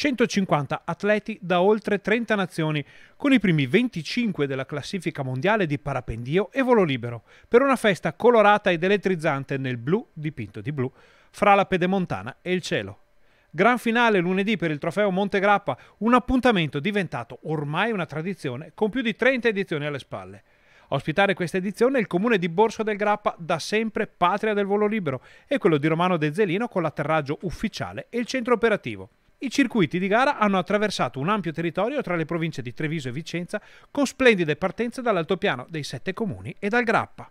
150 atleti da oltre 30 nazioni, con i primi 25 della classifica mondiale di parapendio e volo libero, per una festa colorata ed elettrizzante nel blu, dipinto di blu, fra la pedemontana e il cielo. Gran finale lunedì per il trofeo Monte Grappa, un appuntamento diventato ormai una tradizione con più di 30 edizioni alle spalle. A ospitare questa edizione il comune di Borso del Grappa, da sempre patria del volo libero, e quello di Romano De Zelino con l'atterraggio ufficiale e il centro operativo. I circuiti di gara hanno attraversato un ampio territorio tra le province di Treviso e Vicenza con splendide partenze dall'altopiano dei Sette Comuni e dal Grappa.